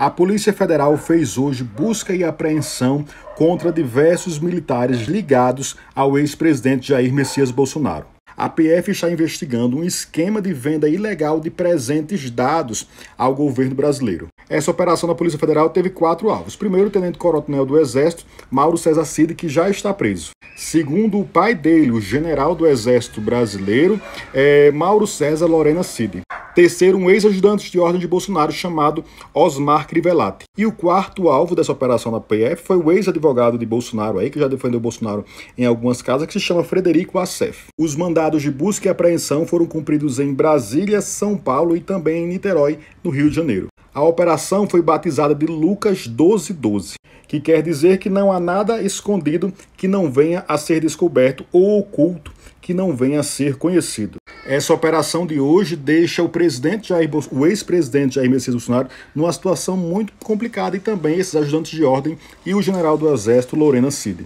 A Polícia Federal fez hoje busca e apreensão contra diversos militares ligados ao ex-presidente Jair Messias Bolsonaro. A PF está investigando um esquema de venda ilegal de presentes dados ao governo brasileiro. Essa operação da Polícia Federal teve quatro alvos. Primeiro, o tenente-coronel do Exército, Mauro César Cid, que já está preso. Segundo o pai dele, o general do Exército Brasileiro, é Mauro César Lorena Cid terceiro um ex-ajudante de ordem de Bolsonaro chamado Osmar Crivellati. E o quarto alvo dessa operação da PF foi o ex-advogado de Bolsonaro aí, que já defendeu Bolsonaro em algumas casas, que se chama Frederico Assef. Os mandados de busca e apreensão foram cumpridos em Brasília, São Paulo e também em Niterói, no Rio de Janeiro. A operação foi batizada de Lucas 1212, que quer dizer que não há nada escondido que não venha a ser descoberto ou oculto que não venha a ser conhecido. Essa operação de hoje deixa o presidente Jair o ex-presidente Jair Messias Bolsonaro numa situação muito complicada e também esses ajudantes de ordem e o general do Exército Lorena Cid.